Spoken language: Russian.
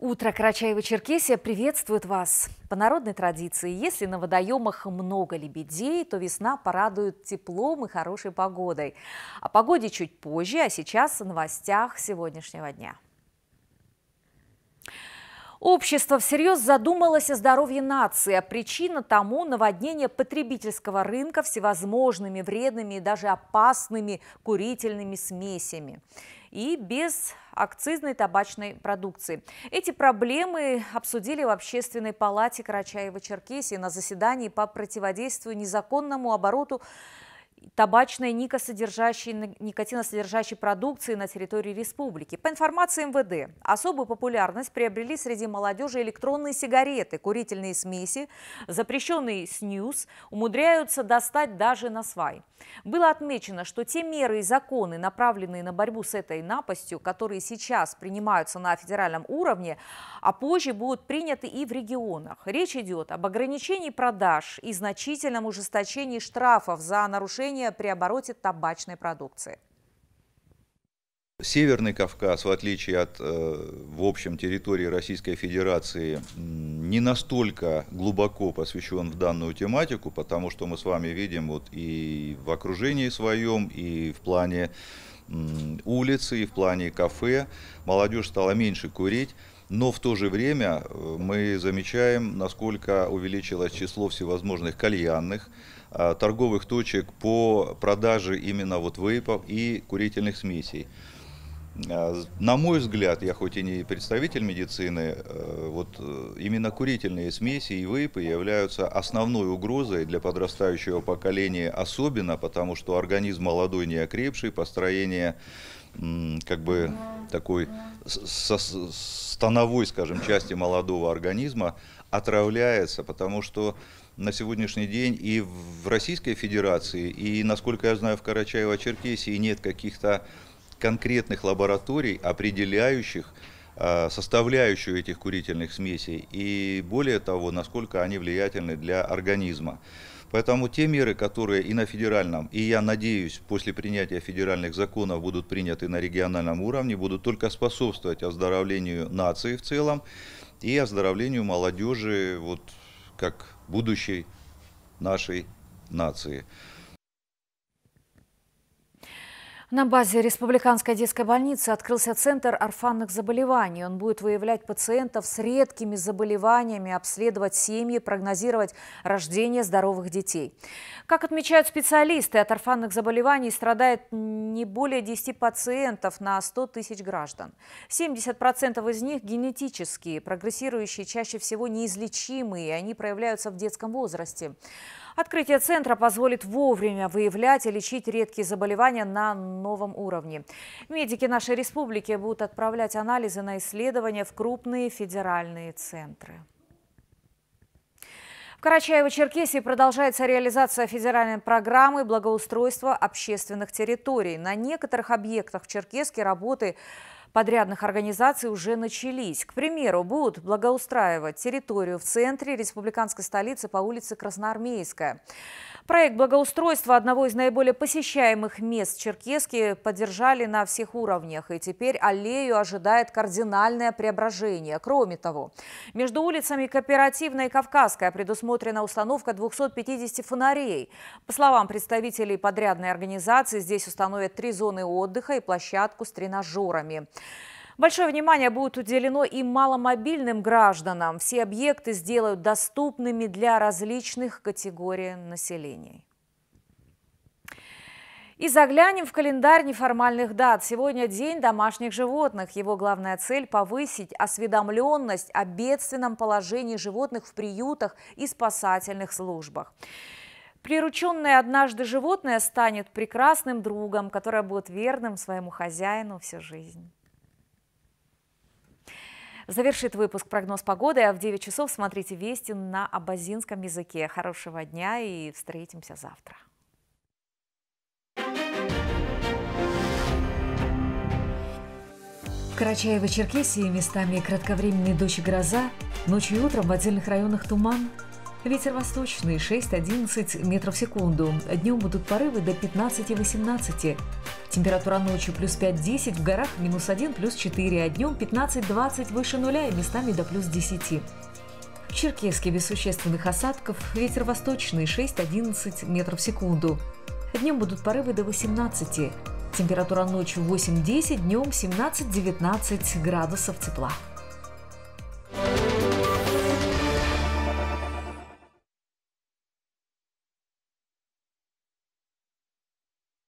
Утро Карачаева-Черкесия приветствует вас. По народной традиции, если на водоемах много лебедей, то весна порадует теплом и хорошей погодой. О погоде чуть позже, а сейчас о новостях сегодняшнего дня. Общество всерьез задумалось о здоровье нации, а причина тому – наводнение потребительского рынка всевозможными вредными и даже опасными курительными смесями и без акцизной табачной продукции. Эти проблемы обсудили в Общественной палате Карачаева-Черкесии на заседании по противодействию незаконному обороту табачной никосодержащей, никотиносодержащей продукции на территории республики. По информации МВД, особую популярность приобрели среди молодежи электронные сигареты, курительные смеси, запрещенные снюс, умудряются достать даже на свай. Было отмечено, что те меры и законы, направленные на борьбу с этой напастью, которые сейчас принимаются на федеральном уровне, а позже будут приняты и в регионах. Речь идет об ограничении продаж и значительном ужесточении штрафов за нарушение движения при обороте табачной продукции. Северный Кавказ, в отличие от, э, в общем, территории Российской Федерации, не настолько глубоко посвящен в данную тематику, потому что мы с вами видим вот и в окружении своем, и в плане улицы, и в плане кафе молодежь стала меньше курить. Но в то же время э, мы замечаем, насколько увеличилось число всевозможных кальянных, э, торговых точек по продаже именно вот вейпов и курительных смесей. Э, на мой взгляд, я хоть и не представитель медицины, э, вот э, именно курительные смеси и вейпы являются основной угрозой для подрастающего поколения, особенно потому, что организм молодой, не окрепший, построение как бы такой со становой, скажем, части молодого организма отравляется, потому что на сегодняшний день и в Российской Федерации, и, насколько я знаю, в Карачаево-Черкесии нет каких-то конкретных лабораторий, определяющих а, составляющую этих курительных смесей и более того, насколько они влиятельны для организма. Поэтому те меры, которые и на федеральном, и я надеюсь, после принятия федеральных законов будут приняты на региональном уровне, будут только способствовать оздоровлению нации в целом и оздоровлению молодежи вот, как будущей нашей нации. На базе Республиканской детской больницы открылся Центр орфанных заболеваний. Он будет выявлять пациентов с редкими заболеваниями, обследовать семьи, прогнозировать рождение здоровых детей. Как отмечают специалисты, от орфанных заболеваний страдает не более 10 пациентов на 100 тысяч граждан. 70% из них генетические, прогрессирующие чаще всего неизлечимые, и они проявляются в детском возрасте. Открытие центра позволит вовремя выявлять и лечить редкие заболевания на новом уровне. Медики нашей республики будут отправлять анализы на исследования в крупные федеральные центры. В Карачаево-Черкесии продолжается реализация федеральной программы благоустройства общественных территорий. На некоторых объектах в Черкеске работы подрядных организаций уже начались. К примеру, будут благоустраивать территорию в центре республиканской столицы по улице Красноармейская. Проект благоустройства одного из наиболее посещаемых мест Черкески поддержали на всех уровнях. И теперь аллею ожидает кардинальное преображение. Кроме того, между улицами Кооперативная и Кавказская предусмотрена установка 250 фонарей. По словам представителей подрядной организации, здесь установят три зоны отдыха и площадку с тренажерами. Большое внимание будет уделено и маломобильным гражданам. Все объекты сделают доступными для различных категорий населения. И заглянем в календарь неформальных дат. Сегодня День домашних животных. Его главная цель – повысить осведомленность о бедственном положении животных в приютах и спасательных службах. Прирученное однажды животное станет прекрасным другом, которое будет верным своему хозяину всю жизнь. Завершит выпуск прогноз погоды, а в 9 часов смотрите вести на абазинском языке. Хорошего дня и встретимся завтра. В Карачаево-Черкесии местами кратковременные дождь и гроза, ночью и утром в отдельных районах туман. Ветер восточный 6-11 метров в секунду. Днем будут порывы до 15-18. Температура ночью плюс 5-10, в горах минус 1, плюс 4, а днем 15-20 выше нуля и местами до плюс 10. В Черкеске без существенных осадков, ветер восточный 6-11 метров в секунду. Днем будут порывы до 18. Температура ночью 8-10, днем 17-19 градусов тепла.